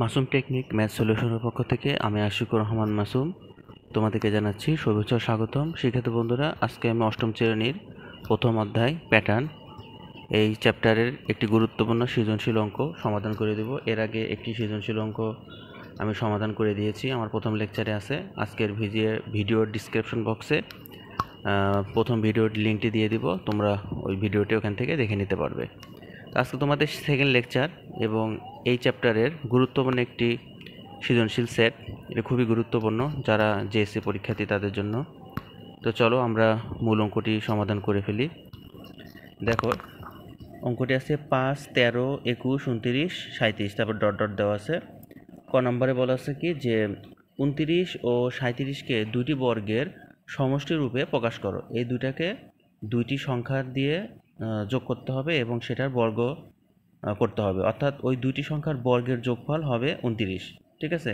Masum technique math সলিউশনের পক্ষ থেকে আমি আশিকুর রহমান মাসুম তোমাদেরকে জানাচ্ছি শুভেচ্ছা স্বাগতম শিক্ষার্থী বন্ধুরা আজকে আমি অষ্টম শ্রেণীর প্রথম অধ্যায় প্যাটার্ন এই চ্যাপ্টারের একটি গুরুত্বপূর্ণ সৃজনশীল অঙ্ক সমাধান করে দেব এর আগে একটি সৃজনশীল অঙ্ক আমি সমাধান করে দিয়েছি আমার প্রথম লেকচারে আছে আজকের ভিডিও ভিডিওর ডিসক্রিপশন বক্সে প্রথম ভিডিওর লিঙ্কটি দিয়ে দিব তোমরা ওই ভিডিওটি ওখান থেকে দেখে নিতে পারবে আজকে তোমাদের সেকেন্ড লেকচার এবং এই চ্যাপ্টারের গুরুত্বপূর্ণ একটি সৃজনশীল সেট এটা খুবই গুরুত্বপূর্ণ যারা জেএসসি e পরীক্ষার্থী তাদের জন্য তো চলো আমরা মূল অঙ্কটি সমাধান করে ফেলি দেখো অঙ্কটি আছে পাঁচ তেরো একুশ উনতিরিশ সাঁত্রিশ তারপর ডট ডট দেওয়া আছে ক নম্বরে বলা আছে কি যে উনতিরিশ ও সাঁত্রিশকে দুটি বর্গের সমষ্টিরূপে প্রকাশ করো এই দুটাকে দুইটি সংখ্যা দিয়ে যোগ করতে হবে এবং সেটার বর্গ করতে হবে অর্থাৎ ওই দুইটি সংখ্যার বর্গের যোগফল হবে উনত্রিশ ঠিক আছে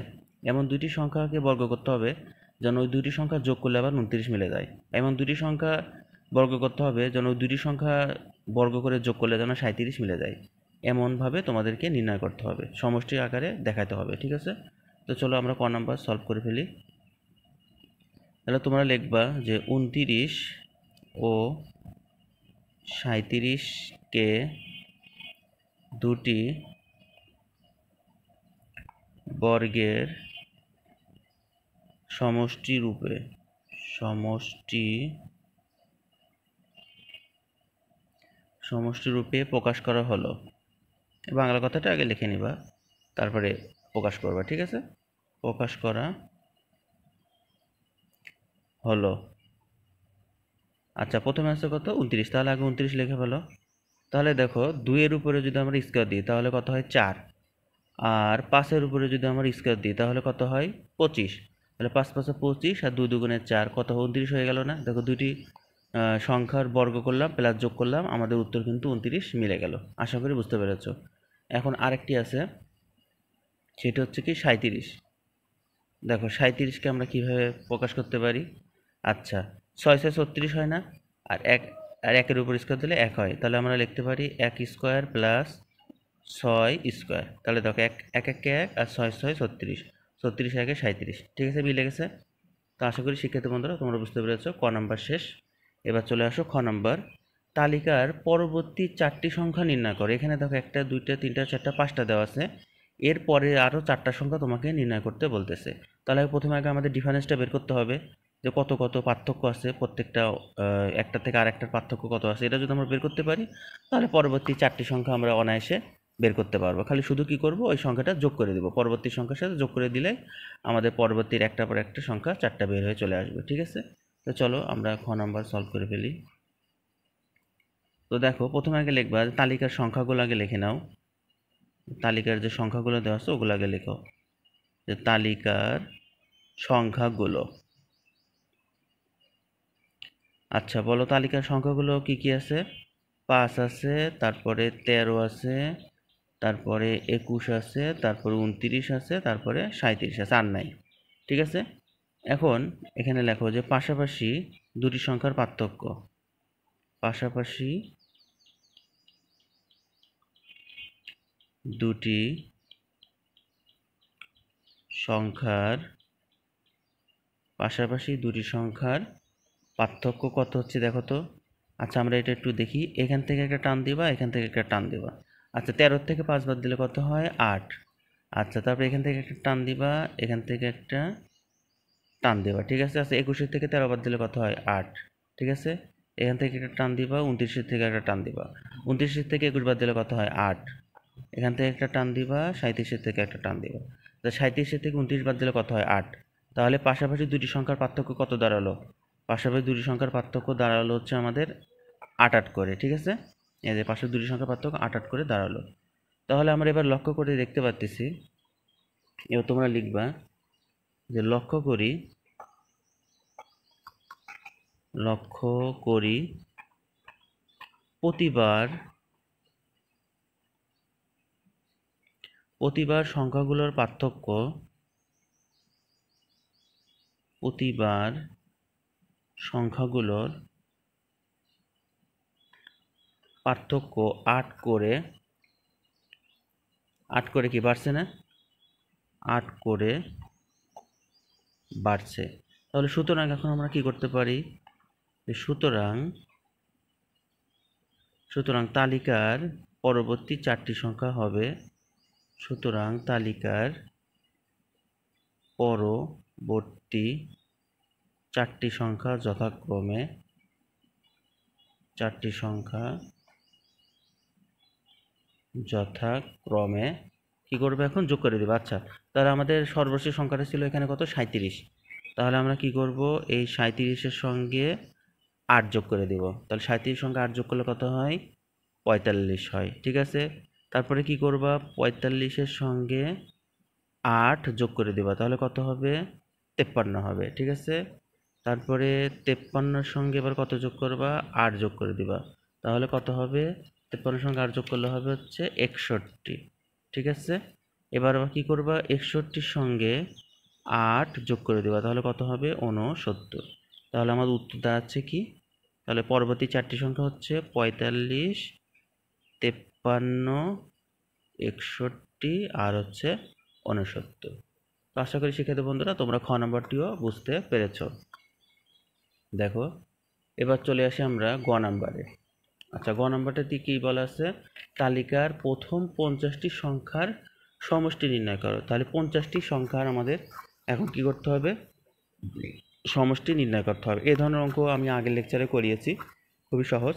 এমন দুইটি সংখ্যাকে বর্গ করতে হবে যেন ওই দুইটি সংখ্যা যোগ করলে আবার উনত্রিশ মিলে যায় এমন দুটি সংখ্যা বর্গ করতে হবে যেন ওই দুটি সংখ্যা বর্গ করে যোগ করলে যেন সাঁত্রিশ মিলে যায় এমনভাবে তোমাদেরকে নির্ণয় করতে হবে সমষ্টির আকারে দেখাতে হবে ঠিক আছে তো চলো আমরা ক নাম্বার সলভ করে ফেলি তাহলে তোমরা লিখবা যে উনতিরিশ ও সাঁত্রিশকে দুটি বর্গের সমষ্টি রূপে সমষ্টি সমষ্টি রূপে প্রকাশ করা হলো বাংলা কথাটা আগে লিখে নিবা তারপরে প্রকাশ করবা ঠিক আছে প্রকাশ করা হলো আচ্ছা প্রথমে আছে কত উনত্রিশ তাহলে আগে উনত্রিশ লিখে ফেলো তাহলে দেখো দুইয়ের উপরে যদি আমরা স্কোয়ার দিই তাহলে কত হয় চার আর পাঁচের উপরে যদি আমরা স্কোয়ার দিই তাহলে কত হয় পঁচিশ তাহলে পাঁচ পাঁচে পঁচিশ আর দুই দুগুণের চার কত উনত্রিশ হয়ে গেল না দেখো দুটি সংখ্যার বর্গ করলাম প্লাস যোগ করলাম আমাদের উত্তর কিন্তু উনত্রিশ মিলে গেল আশা করি বুঝতে পেরেছ এখন আরেকটি আছে সেটি হচ্ছে কি সাঁত্রিশ দেখো সাঁত্রিশকে আমরা কিভাবে প্রকাশ করতে পারি আচ্ছা ছয় ছয় ছত্রিশ হয় না আর এক আর একের উপর স্কোয়ার দিলে এক হয় তাহলে আমরা লিখতে পারি এক স্কোয়ার প্লাস ছয় স্কোয়ার তাহলে দেখো এক এক এক এক আর ছয় ছয় ছত্রিশ ছত্রিশ একে সাঁত্রিশ ঠিক আছে মিলে গেছে তো আশা করি শিক্ষার্থী বন্ধুরা তোমরা বুঝতে পেরেছো ক নম্বর শেষ এবার চলে আসো খ নম্বর তালিকার পরবর্তী চারটি সংখ্যা নির্ণয় করো এখানে দেখো একটা দুইটা তিনটা চারটা পাঁচটা দেওয়া আছে এরপরে আরও চারটা সংখ্যা তোমাকে নির্ণয় করতে বলতেছে তাহলে প্রথমে আগে আমাদের ডিফারেন্সটা বের করতে হবে যে কত কত পার্থক্য আছে প্রত্যেকটা একটা থেকে আরেকটার পার্থক্য কত আছে এটা যদি আমরা বের করতে পারি তাহলে পরবর্তী চারটি সংখ্যা আমরা অনায়াসে বের করতে পারবো খালি শুধু কি করব ওই সংখ্যাটা যোগ করে দেবো পরবর্তী সংখ্যার সাথে যোগ করে দিলে আমাদের পরবর্তীর একটা পর একটা সংখ্যা চারটা বের হয়ে চলে আসবে ঠিক আছে তো চলো আমরা খ নাম্বার সলভ করে ফেলি তো দেখো প্রথমে আগে লিখবা তালিকার সংখ্যাগুলো আগে লিখে নাও তালিকার যে সংখ্যাগুলো দেওয়া আছে ওগুলো আগে লেখো যে তালিকার সংখ্যাগুলো আচ্ছা বলো তালিকার সংখ্যাগুলো কি কি আছে পাঁচ আছে তারপরে তেরো আছে তারপরে একুশ আছে তারপরে উনত্রিশ আছে তারপরে সাঁত্রিশ আছে আর নাই ঠিক আছে এখন এখানে লেখো যে পাশাপাশি দুটি সংখ্যার পার্থক্য পাশাপাশি দুটি সংখ্যার পাশাপাশি দুটি সংখ্যার পার্থক্য কত হচ্ছে দেখো তো আচ্ছা আমরা এটা একটু দেখি এখান থেকে একটা টান দিবা এখান থেকে একটা টান দিবা আচ্ছা তেরোর থেকে পাঁচ বাদ দিলে কত হয় আট আচ্ছা তারপরে এখান থেকে একটা টান দিবা এখান থেকে একটা টান দেবা ঠিক আছে আচ্ছা একুশের থেকে তেরো বাদ দিলে কত হয় আট ঠিক আছে এখান থেকে একটা টান দিবা উনত্রিশের থেকে একটা টান দিবা উনত্রিশের থেকে একুশ বাদ দিলে কত হয় আট এখান থেকে একটা টান দিবা সাঁত্রিশের থেকে একটা টান দিবা তা আচ্ছা, সাঁত্রিশের থেকে উনত্রিশ বাদ দিলে কত হয় আট তাহলে পাশাপাশি দুটি সংখ্যার পার্থক্য কত দাঁড়ালো পাশাপাশি দুটি সংখ্যার পার্থক্য দাঁড়ালো হচ্ছে আমাদের আট আট করে ঠিক আছে এদের পাশে দুটি সংখ্যার পার্থক্য আট আট করে দাঁড়ালো তাহলে আমরা এবার লক্ষ্য করে দেখতে পাচ্ছি এবার তোমরা লিখবা যে লক্ষ্য করি লক্ষ্য করি প্রতিবার প্রতিবার সংখ্যাগুলোর পার্থক্য প্রতিবার সংখ্যাগুলোর পার্থক্য আট করে আট করে কি বাড়ছে না আট করে বাড়ছে তাহলে সুতরাং এখন আমরা কি করতে পারি সুতরাং সুতরাং তালিকার পরবর্তী চারটি সংখ্যা হবে সুতরাং তালিকার পরবর্তী চারটি সংখ্যা যথাক্রমে চারটি সংখ্যা যথাক্রমে কি করবে এখন যোগ করে দেবে আচ্ছা তাহলে আমাদের সর্বশেষ সংখ্যাটা ছিল এখানে কত সাঁত্রিশ তাহলে আমরা কি করব এই সাঁত্রিশের সঙ্গে আট যোগ করে দেব তাহলে সাঁত্রিশের সঙ্গে আট যোগ করলে কত হয় পঁয়তাল্লিশ হয় ঠিক আছে তারপরে কি করবা পঁয়তাল্লিশের সঙ্গে আট যোগ করে দেবা তাহলে কত হবে তেপ্পান্ন হবে ঠিক আছে তারপরে তেপ্পান্নর সঙ্গে এবার কত যোগ করবা আট যোগ করে দিবা তাহলে কত হবে তেপ্পান্নর সঙ্গে আট যোগ করলে হবে হচ্ছে একষট্টি ঠিক আছে এবার আবার কী করবা একষট্টির সঙ্গে আট যোগ করে দেবা তাহলে কত হবে ঊনসত্তর তাহলে আমার উত্তর আছে কি তাহলে পরবর্তী চারটি সংখ্যা হচ্ছে পঁয়তাল্লিশ তেপ্পান্ন একষট্টি আর হচ্ছে ঊনসত্তর তো আশা করি শিক্ষার্থী বন্ধুরা তোমরা খ নম্বরটিও বুঝতে পেরেছো দেখো এবার চলে আসি আমরা গ নাম্বারে আচ্ছা গ দিয়ে কী বলা আছে তালিকার প্রথম পঞ্চাশটি সংখ্যার সমষ্টি নির্ণয় করো তাহলে পঞ্চাশটি সংখ্যার আমাদের এখন কি করতে হবে সমষ্টি নির্ণয় করতে হবে এ ধরনের অঙ্ক আমি আগের লেকচারে করিয়েছি খুবই সহজ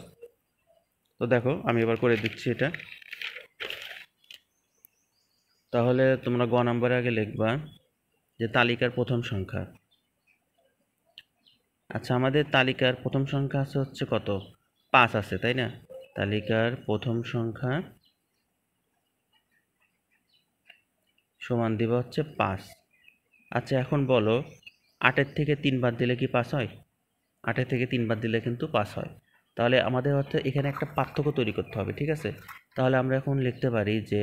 তো দেখো আমি এবার করে দিচ্ছি এটা তাহলে তোমরা গ নাম্বারে আগে লিখবা যে তালিকার প্রথম সংখ্যা আচ্ছা আমাদের তালিকার প্রথম সংখ্যা আছে হচ্ছে কত পাঁচ আছে তাই না তালিকার প্রথম সংখ্যা সমান দিব হচ্ছে পাঁচ আচ্ছা এখন বলো আটের থেকে তিন বাদ দিলে কি পাস হয় আটের থেকে তিন বাদ দিলে কিন্তু পাস হয় তাহলে আমাদের অর্থে এখানে একটা পার্থক্য তৈরি করতে হবে ঠিক আছে তাহলে আমরা এখন লিখতে পারি যে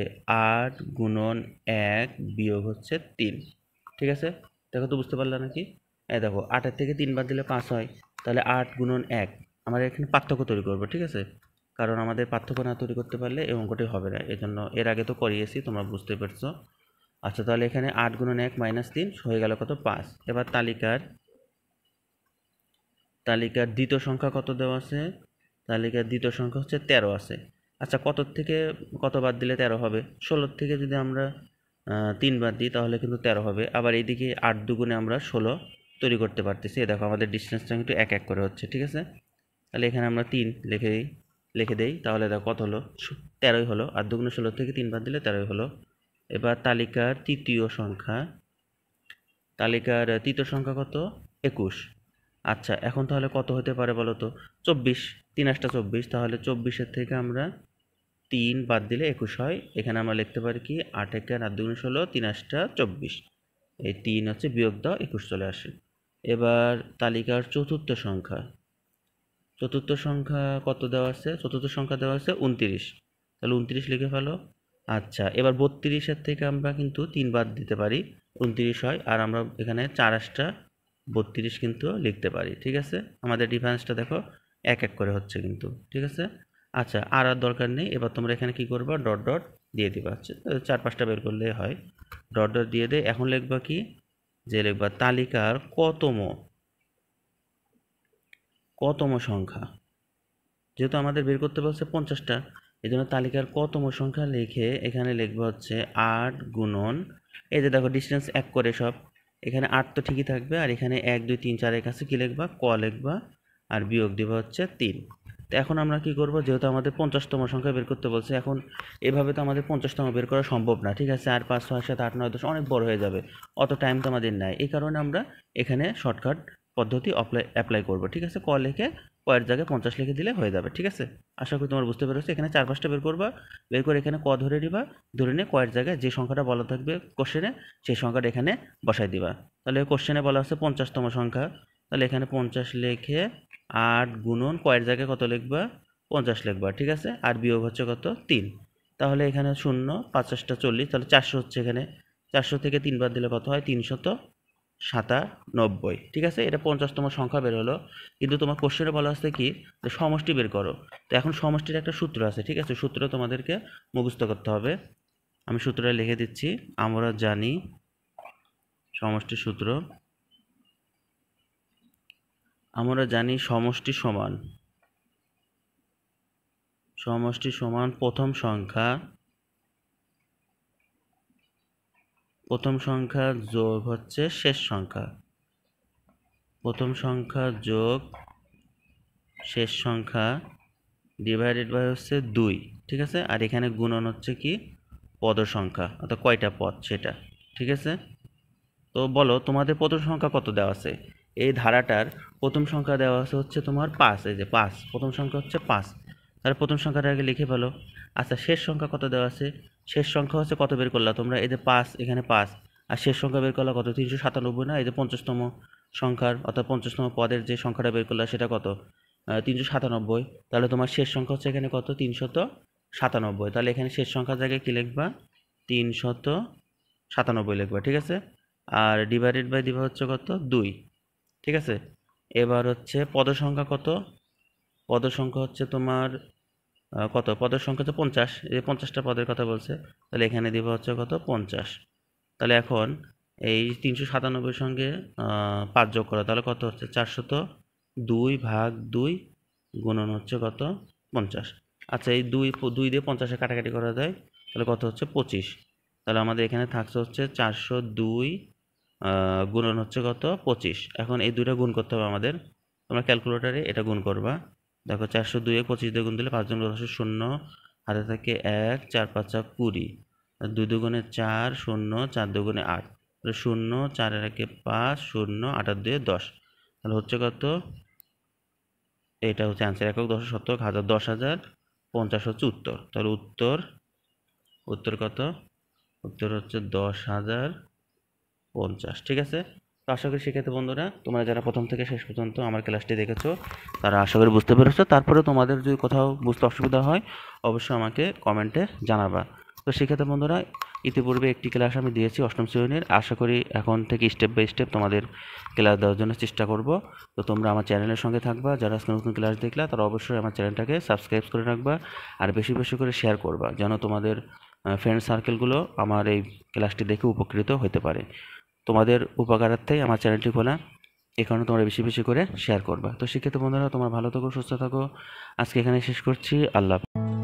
আট গুণন এক বিয়োগ হচ্ছে তিন ঠিক আছে দেখো তো বুঝতে পারলাম নাকি এই দেখো আটের থেকে তিনবার দিলে পাঁচ হয় তাহলে আট গুণন এক আমরা এখানে পার্থক্য তৈরি করব ঠিক আছে কারণ আমাদের পার্থক্য না তৈরি করতে পারলে এই অঙ্কটি হবে না এজন্য এর আগে তো করিয়েছি তোমরা বুঝতে পারছো আচ্ছা তাহলে এখানে আট গুণন এক মাইনাস তিন হয়ে গেল কত পাঁচ এবার তালিকার তালিকার দ্বিতীয় সংখ্যা কত দেওয়া আছে তালিকার দ্বিতীয় সংখ্যা হচ্ছে তেরো আছে আচ্ছা কত থেকে কত বাদ দিলে তেরো হবে ষোলোর থেকে যদি আমরা তিন বাদ দিই তাহলে কিন্তু তেরো হবে আবার এইদিকে আট দুগুণে আমরা ষোলো তৈরি করতে পারতেছি দেখো আমাদের ডিস্টেন্সটা কিন্তু এক এক করে হচ্ছে ঠিক আছে তাহলে এখানে আমরা তিন লিখে দিই লিখে দেই তাহলে দেখো কত হলো তেরোই হলো আর দুগুণ ষোলো থেকে তিন বাদ দিলে তেরোই হলো এবার তালিকার তৃতীয় সংখ্যা তালিকার তৃতীয় সংখ্যা কত একুশ আচ্ছা এখন তাহলে কত হতে পারে বলো তো চব্বিশ তিন আটটা চব্বিশ তাহলে চব্বিশের থেকে আমরা তিন বাদ দিলে একুশ হয় এখানে আমরা লিখতে পারি কি আট এক আর দুগুণ ষোলো তিন আটটা চব্বিশ এই তিন হচ্ছে বিয়োগ দাও একুশ চলে আসে এবার তালিকার চতুর্থ সংখ্যা চতুর্থ সংখ্যা কত দেওয়া আছে চতুর্থ সংখ্যা দেওয়া আছে উনত্রিশ তাহলে উনত্রিশ লিখে ফেলো আচ্ছা এবার বত্রিশের থেকে আমরা কিন্তু তিন বাদ দিতে পারি উনত্রিশ হয় আর আমরা এখানে চার আশটা বত্রিশ কিন্তু লিখতে পারি ঠিক আছে আমাদের ডিফারেন্সটা দেখো এক এক করে হচ্ছে কিন্তু ঠিক আছে আচ্ছা আর আর দরকার নেই এবার তোমরা এখানে কি করবা ডট ডট দিয়ে দিবা আচ্ছা, চার পাঁচটা বের করলে হয় ডট ডট দিয়ে দে এখন লিখবা কি যে লেখবা তালিকার কতম কতম সংখ্যা যেহেতু আমাদের বের করতে পারছে পঞ্চাশটা এই জন্য তালিকার কতম সংখ্যা লিখে এখানে লিখবা হচ্ছে আট গুণন এই যে দেখো ডিস্টেন্স এক করে সব এখানে আট তো ঠিকই থাকবে আর এখানে এক দুই তিন চারের কাছে কী লিখবা ক লিখবা আর বিয়োগ দেবা হচ্ছে তিন তো এখন আমরা কি করব যেহেতু আমাদের পঞ্চাশতম সংখ্যা বের করতে বলছে এখন এভাবে তো আমাদের পঞ্চাশতম বের করা সম্ভব না ঠিক আছে আর পাঁচ ছয় সাত আট নয় দশ অনেক বড় হয়ে যাবে অত টাইম তো আমাদের নাই এই কারণে আমরা এখানে শর্টকাট পদ্ধতি অ্যাপ্লাই অ্যাপ্লাই করব ঠিক আছে ক লিখে কয়ের জায়গায় পঞ্চাশ লিখে দিলে হয়ে যাবে ঠিক আছে আশা করি তোমার বুঝতে পেরেছো এখানে চার পাঁচটা বের করবা বের করে এখানে ক ধরে নিবা ধরে নিয়ে কয়ের জায়গায় যে সংখ্যাটা বলা থাকবে কোশ্চেনে সেই সংখ্যাটা এখানে বসাই দিবা তাহলে কোশ্চেনে বলা আছে পঞ্চাশতম সংখ্যা তাহলে এখানে পঞ্চাশ লিখে আট গুণন কয়ের জায়গায় কত লিখবা পঞ্চাশ লিখবা ঠিক আছে আর বিয়োগ হচ্ছে কত তিন তাহলে এখানে শূন্য পঞ্চাশটা চল্লিশ তাহলে চারশো হচ্ছে এখানে চারশো থেকে তিনবার দিলে কত হয় তিনশত সাতানব্বই ঠিক আছে এটা পঞ্চাশতম সংখ্যা বের হলো কিন্তু তোমার কোশ্চেনে বলা আছে কি যে সমষ্টি বের করো তো এখন সমষ্টির একটা সূত্র আছে ঠিক আছে সূত্র তোমাদেরকে মুখস্থ করতে হবে আমি সূত্রটা লিখে দিচ্ছি আমরা জানি সমষ্টি সূত্র আমরা জানি সমষ্টি সমান সমষ্টি সমান প্রথম সংখ্যা প্রথম সংখ্যা যোগ হচ্ছে শেষ সংখ্যা প্রথম সংখ্যা যোগ শেষ সংখ্যা ডিভাইডেড বাই হচ্ছে দুই ঠিক আছে আর এখানে গুণন হচ্ছে কি পদ সংখ্যা অর্থাৎ কয়টা পদ সেটা ঠিক আছে তো বলো তোমাদের পদ সংখ্যা কত দেওয়া আছে এই ধারাটার প্রথম সংখ্যা দেওয়া আছে হচ্ছে তোমার পাঁচ এই যে পাঁচ প্রথম সংখ্যা হচ্ছে পাঁচ তাহলে প্রথম সংখ্যাটা আগে লিখে ফেলো আচ্ছা শেষ সংখ্যা কত দেওয়া আছে শেষ সংখ্যা হচ্ছে কত বের করলা তোমরা এই যে পাঁচ এখানে পাঁচ আর শেষ সংখ্যা বের করলা কত তিনশো সাতানব্বই না এই যে পঞ্চাশতম সংখ্যার অর্থাৎ পঞ্চাশতম পদের যে সংখ্যাটা বের করলা সেটা কত তিনশো সাতানব্বই তাহলে তোমার শেষ সংখ্যা হচ্ছে এখানে কত তিনশত সাতানব্বই তাহলে এখানে শেষ সংখ্যার জায়গায় কী লিখবা তিনশত সাতানব্বই লিখবা ঠিক আছে আর ডিভাইডেড বাই দিবা হচ্ছে কত দুই ঠিক আছে এবার হচ্ছে পদসংখ্যা কত পদসংখ্যা হচ্ছে তোমার কত পদের সংখ্যা হচ্ছে পঞ্চাশ এই পঞ্চাশটা পদের কথা বলছে তাহলে এখানে দেবো হচ্ছে কত পঞ্চাশ তাহলে এখন এই তিনশো সাতানব্বই সঙ্গে পাঁচ যোগ করা তাহলে কত হচ্ছে চারশত দুই ভাগ দুই গুণন হচ্ছে কত পঞ্চাশ আচ্ছা এই দুই দুই দিয়ে পঞ্চাশে কাটাকাটি করা যায় তাহলে কত হচ্ছে পঁচিশ তাহলে আমাদের এখানে থাকছে হচ্ছে চারশো দুই গুণন হচ্ছে কত পঁচিশ এখন এই দুইটা গুণ করতে হবে আমাদের তোমরা ক্যালকুলেটারে এটা গুণ করবা দেখো চারশো দুয়ে পঁচিশ দিয়ে গুণ দিলে পাঁচজন জন শূন্য হাতে থাকে এক চার পাঁচা কুড়ি দুই দুগুণে চার শূন্য চার দুগুণে আট তাহলে শূন্য চারের একে পাঁচ শূন্য আটার দুয়ে দশ তাহলে হচ্ছে কত এটা হচ্ছে অ্যান্সার একক দশ শতক হাজার দশ হাজার পঞ্চাশ হচ্ছে উত্তর তাহলে উত্তর উত্তর কত উত্তর হচ্ছে দশ হাজার পঞ্চাশ ঠিক আছে তো আশা করি সেক্ষেত্রে বন্ধুরা তোমরা যারা প্রথম থেকে শেষ পর্যন্ত আমার ক্লাসটি দেখেছো তারা আশা করি বুঝতে পেরেছো তারপরে তোমাদের যদি কোথাও বুঝতে অসুবিধা হয় অবশ্যই আমাকে কমেন্টে জানাবা তো সেক্ষেত্রে বন্ধুরা ইতিপূর্বে একটি ক্লাস আমি দিয়েছি অষ্টম শ্রেণীর আশা করি এখন থেকে স্টেপ বাই স্টেপ তোমাদের ক্লাস দেওয়ার জন্য চেষ্টা করব তো তোমরা আমার চ্যানেলের সঙ্গে থাকবা যারা আজকে নতুন ক্লাস দেখলা তারা অবশ্যই আমার চ্যানেলটাকে সাবস্ক্রাইব করে রাখবা আর বেশি বেশি করে শেয়ার করবা যেন তোমাদের ফ্রেন্ড সার্কেলগুলো আমার এই ক্লাসটি দেখে উপকৃত হতে পারে তোমাদের উপকারার্থেই আমার চ্যানেলটি খোলা এ কারণে তোমরা বেশি বেশি করে শেয়ার করবা তো শিক্ষিত বন্ধুরা তোমার ভালো থাকো সুস্থ থাকো আজকে এখানে শেষ করছি আল্লাহ